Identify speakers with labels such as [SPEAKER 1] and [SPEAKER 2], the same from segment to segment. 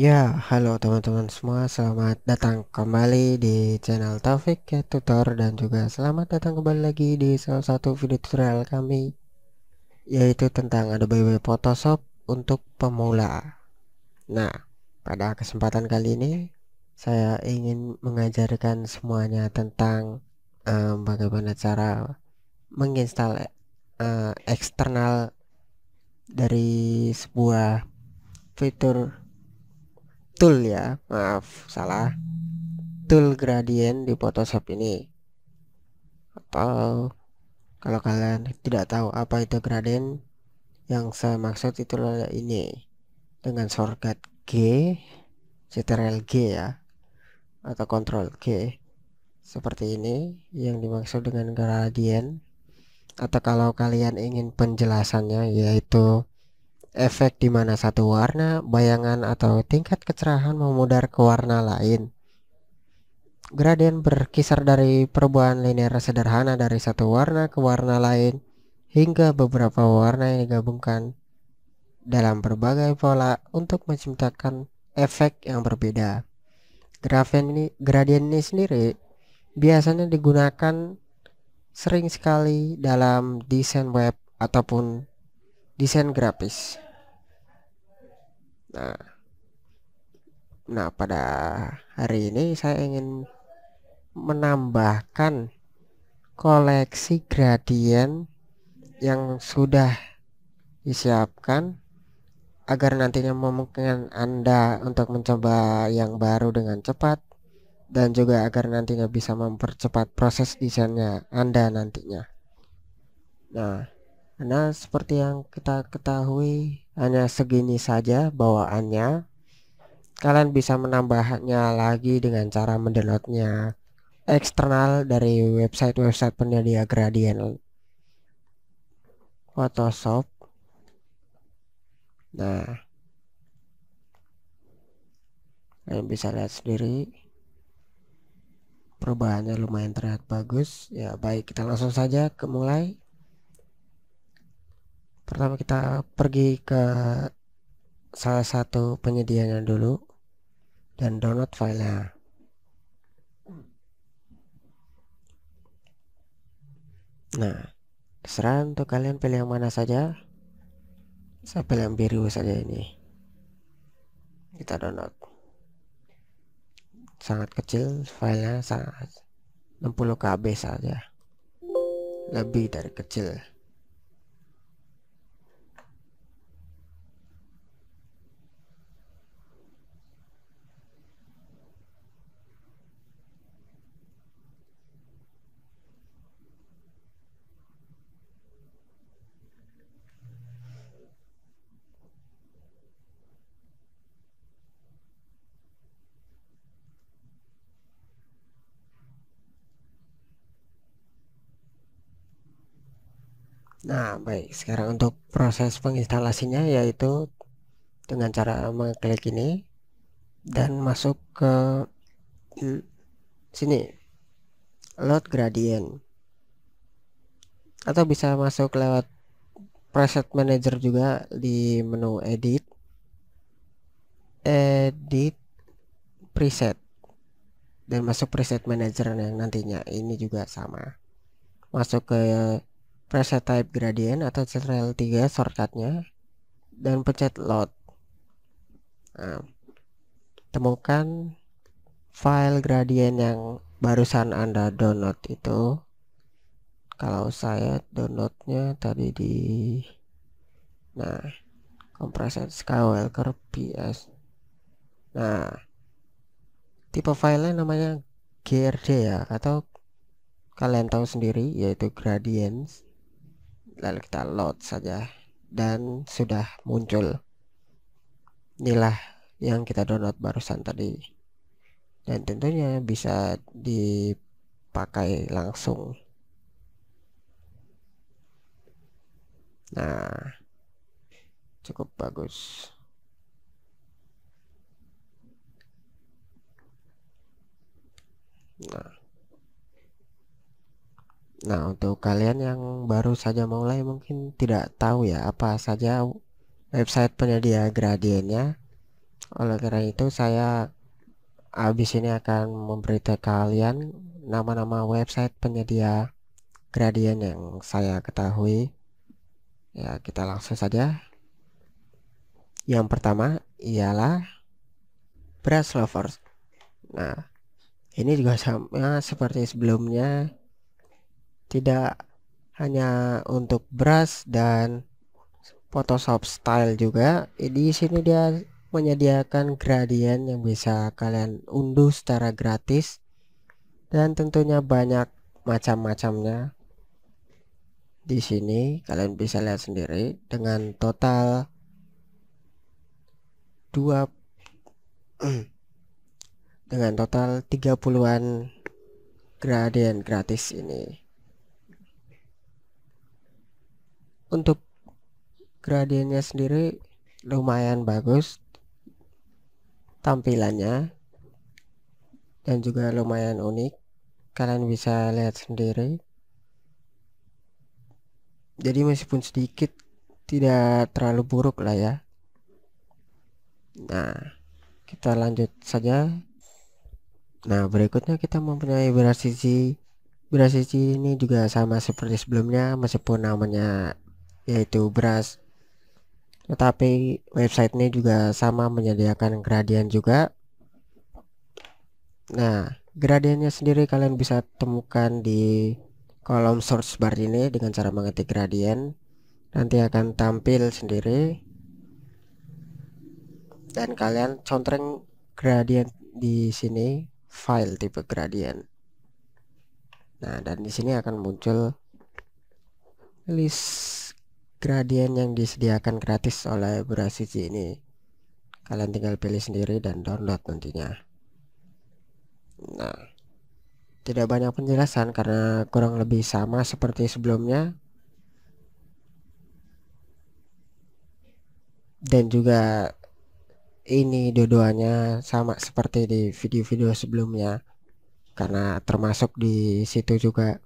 [SPEAKER 1] Ya, halo teman-teman semua, selamat datang kembali di channel Taufik ya, Tutor dan juga selamat datang kembali lagi di salah satu video tutorial kami yaitu tentang Adobe Photoshop untuk pemula. Nah, pada kesempatan kali ini saya ingin mengajarkan semuanya tentang um, bagaimana cara menginstal uh, eksternal dari sebuah fitur tool ya maaf salah tool gradient di Photoshop ini atau kalau kalian tidak tahu apa itu gradient yang saya maksud itu adalah ini dengan shortcut G Ctrl G ya atau Ctrl G seperti ini yang dimaksud dengan gradient atau kalau kalian ingin penjelasannya yaitu efek di mana satu warna, bayangan atau tingkat kecerahan memudar ke warna lain. Gradien berkisar dari perubahan linear sederhana dari satu warna ke warna lain hingga beberapa warna yang digabungkan dalam berbagai pola untuk menciptakan efek yang berbeda. Grafen ini, gradien ini sendiri biasanya digunakan sering sekali dalam desain web ataupun desain grafis nah nah pada hari ini saya ingin menambahkan koleksi gradien yang sudah disiapkan agar nantinya memungkinkan Anda untuk mencoba yang baru dengan cepat dan juga agar nantinya bisa mempercepat proses desainnya Anda nantinya. Nah, karena seperti yang kita ketahui hanya segini saja bawaannya. Kalian bisa menambahnya lagi dengan cara mendownloadnya eksternal dari website-website penyedia gradient Photoshop. Nah, kalian bisa lihat sendiri perubahannya lumayan terlihat bagus. Ya baik kita langsung saja ke mulai pertama kita pergi ke salah satu penyedianya dulu dan download filenya nah terserah untuk kalian pilih yang mana saja saya pilih yang biru saja ini kita download sangat kecil filenya sangat 60 KB saja lebih dari kecil Nah, baik. Sekarang untuk proses penginstalasinya yaitu dengan cara mengklik ini dan masuk ke sini. Load gradient. Atau bisa masuk lewat preset manager juga di menu edit. Edit preset dan masuk preset manager yang nantinya ini juga sama. Masuk ke preset type gradient atau ctrl 3 shortcutnya dan pencet load nah, temukan file gradient yang barusan anda download itu kalau saya downloadnya tadi di nah kompresor skywalker ps nah tipe filenya namanya grd ya atau kalian tahu sendiri yaitu gradients lalu kita load saja dan sudah muncul inilah yang kita download barusan tadi dan tentunya bisa dipakai langsung nah cukup bagus nah Nah, untuk kalian yang baru saja mulai mungkin tidak tahu ya apa saja website penyedia gradiennya. Oleh karena itu saya habis ini akan memberitahu kalian nama-nama website penyedia gradien yang saya ketahui. Ya, kita langsung saja. Yang pertama ialah Brush Lovers. Nah, ini juga sama seperti sebelumnya tidak hanya untuk brush dan Photoshop style juga di sini dia menyediakan gradient yang bisa kalian unduh secara gratis dan tentunya banyak macam-macamnya di sini kalian bisa lihat sendiri dengan total 2 dengan total 30-an gradient gratis ini untuk gradiennya sendiri lumayan bagus tampilannya dan juga lumayan unik kalian bisa lihat sendiri jadi meskipun sedikit tidak terlalu buruk lah ya nah kita lanjut saja nah berikutnya kita mempunyai berasisi sisi sisi ini juga sama seperti sebelumnya meskipun namanya yaitu beras. Tetapi website ini juga sama menyediakan gradien juga. Nah, gradiennya sendiri kalian bisa temukan di kolom source bar ini dengan cara mengetik gradien. Nanti akan tampil sendiri. Dan kalian contreng gradien di sini file tipe gradien. Nah, dan di sini akan muncul list gradien yang disediakan gratis oleh Brasici ini kalian tinggal pilih sendiri dan download nantinya nah tidak banyak penjelasan karena kurang lebih sama seperti sebelumnya dan juga ini dua-duanya sama seperti di video-video sebelumnya karena termasuk di situ juga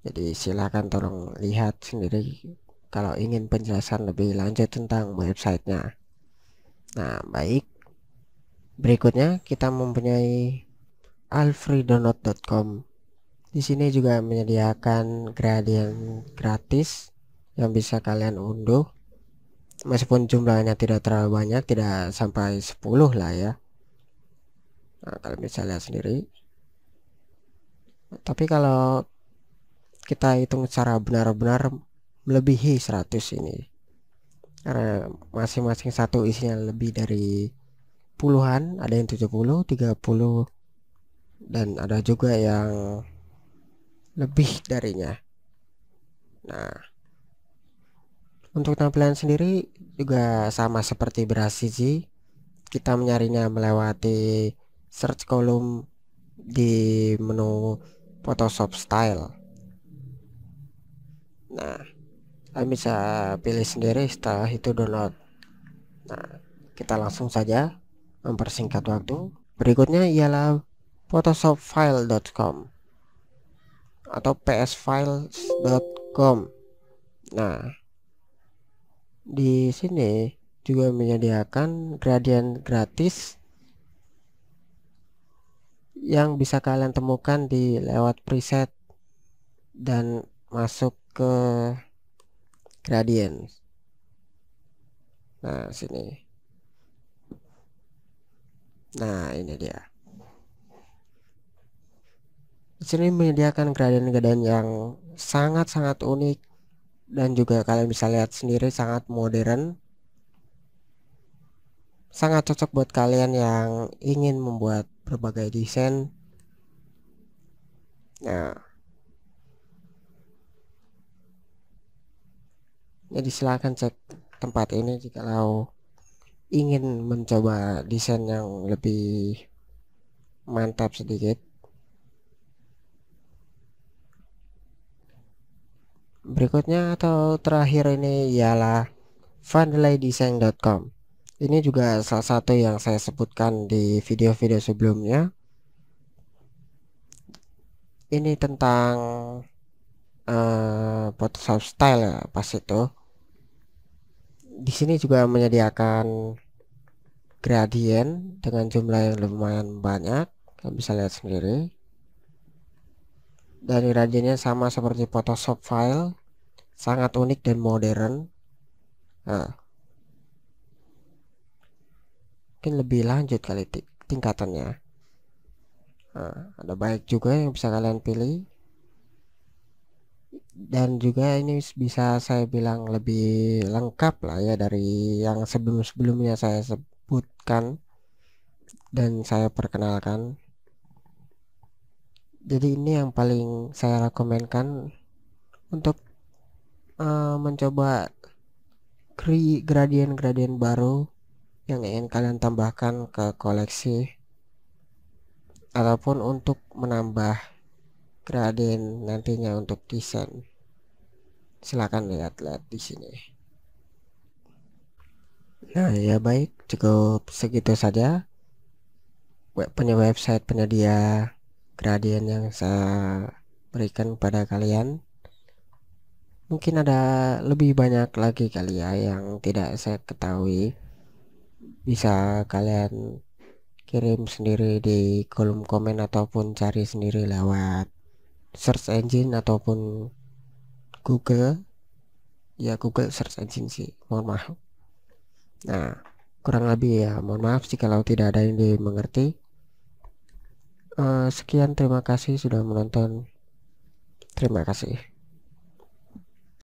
[SPEAKER 1] jadi silahkan tolong lihat sendiri kalau ingin penjelasan lebih lanjut tentang websitenya nah baik berikutnya kita mempunyai alfredonot.com. di sini juga menyediakan gradient gratis yang bisa kalian unduh meskipun jumlahnya tidak terlalu banyak tidak sampai 10 lah ya nah, kalian bisa lihat sendiri tapi kalau kita hitung secara benar-benar melebihi 100 ini karena masing-masing satu isinya lebih dari puluhan ada yang 70 30 dan ada juga yang lebih darinya nah untuk tampilan sendiri juga sama seperti siji kita menyarinya melewati search kolom di menu Photoshop style nah kalian bisa pilih sendiri setelah itu download nah kita langsung saja mempersingkat waktu berikutnya ialah photoshopfile.com atau psfiles.com nah di sini juga menyediakan gradient gratis yang bisa kalian temukan di lewat preset dan masuk ke gradient. Nah, sini. Nah, ini dia. Di sini menyediakan gradient-gradient yang sangat-sangat unik dan juga kalian bisa lihat sendiri sangat modern. Sangat cocok buat kalian yang ingin membuat berbagai desain. Nah, jadi ya, silahkan cek tempat ini jika kau ingin mencoba desain yang lebih mantap sedikit berikutnya atau terakhir ini ialah vandelaidesign.com ini juga salah satu yang saya sebutkan di video-video sebelumnya ini tentang uh, Photoshop style ya pas itu di sini juga menyediakan gradient dengan jumlah yang lumayan banyak kalian bisa lihat sendiri dan gradiennya sama seperti photoshop file sangat unik dan modern nah. mungkin lebih lanjut kali tingkatannya nah, ada baik juga yang bisa kalian pilih dan juga ini bisa saya bilang lebih lengkap lah ya dari yang sebelum-sebelumnya saya sebutkan dan saya perkenalkan jadi ini yang paling saya rekomenkan untuk uh, mencoba gradien-gradien baru yang ingin kalian tambahkan ke koleksi ataupun untuk menambah gradien nantinya untuk desain silahkan lihat-lihat di sini nah ya baik cukup segitu saja Web punya website penyedia gradient yang saya berikan pada kalian mungkin ada lebih banyak lagi kali ya yang tidak saya ketahui bisa kalian kirim sendiri di kolom komen ataupun cari sendiri lewat search engine ataupun Google ya Google Search Engine sih mohon maaf nah kurang lebih ya mohon maaf jika tidak ada yang dimengerti uh, sekian terima kasih sudah menonton terima kasih